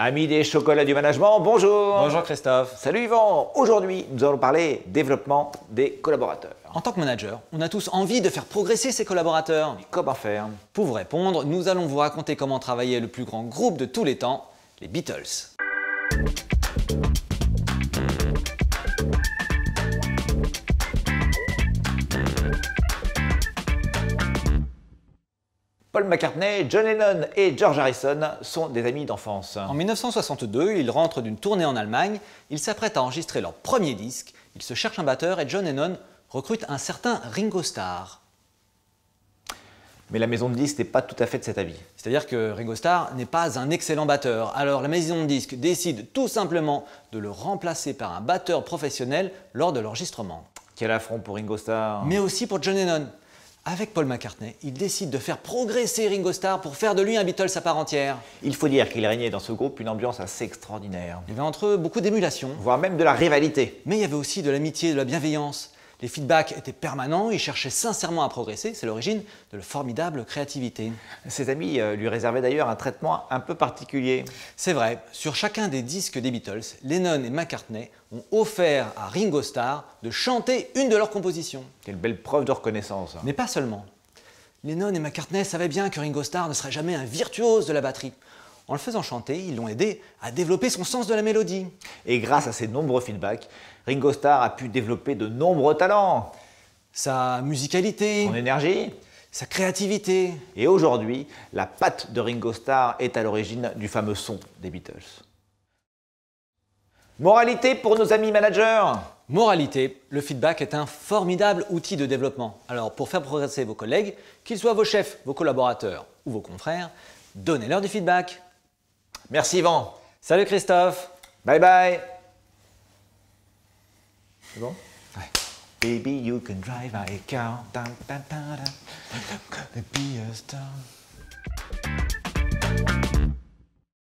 Amis des chocolats du management, bonjour Bonjour Christophe Salut Yvan Aujourd'hui, nous allons parler développement des collaborateurs. En tant que manager, on a tous envie de faire progresser ses collaborateurs. Mais comment faire Pour vous répondre, nous allons vous raconter comment travailler le plus grand groupe de tous les temps, les Beatles. Paul McCartney, John Lennon et George Harrison sont des amis d'enfance. En 1962, ils rentrent d'une tournée en Allemagne, ils s'apprêtent à enregistrer leur premier disque, ils se cherchent un batteur et John Lennon recrute un certain Ringo Starr. Mais la maison de disques n'est pas tout à fait de cet avis. C'est-à-dire que Ringo Starr n'est pas un excellent batteur. Alors la maison de disques décide tout simplement de le remplacer par un batteur professionnel lors de l'enregistrement. Quel affront pour Ringo Starr Mais aussi pour John Lennon. Avec Paul McCartney, il décide de faire progresser Ringo Starr pour faire de lui un Beatles à part entière. Il faut dire qu'il régnait dans ce groupe une ambiance assez extraordinaire. Il y avait entre eux beaucoup d'émulation. Voire même de la rivalité. Mais il y avait aussi de l'amitié, de la bienveillance. Les feedbacks étaient permanents, il cherchait sincèrement à progresser, c'est l'origine de la formidable créativité. Ses amis euh, lui réservaient d'ailleurs un traitement un peu particulier. C'est vrai, sur chacun des disques des Beatles, Lennon et McCartney ont offert à Ringo Starr de chanter une de leurs compositions. Quelle belle preuve de reconnaissance. Hein. Mais pas seulement. Lennon et McCartney savaient bien que Ringo Starr ne serait jamais un virtuose de la batterie. En le faisant chanter, ils l'ont aidé à développer son sens de la mélodie. Et grâce à ses nombreux feedbacks, Ringo Starr a pu développer de nombreux talents. Sa musicalité. Son énergie. Sa créativité. Et aujourd'hui, la patte de Ringo Starr est à l'origine du fameux son des Beatles. Moralité pour nos amis managers Moralité, le feedback est un formidable outil de développement. Alors pour faire progresser vos collègues, qu'ils soient vos chefs, vos collaborateurs ou vos confrères, donnez-leur du feedback. Merci Yvan. Salut Christophe. Bye bye. C'est bon ouais. Baby, you can drive a car. Be a star.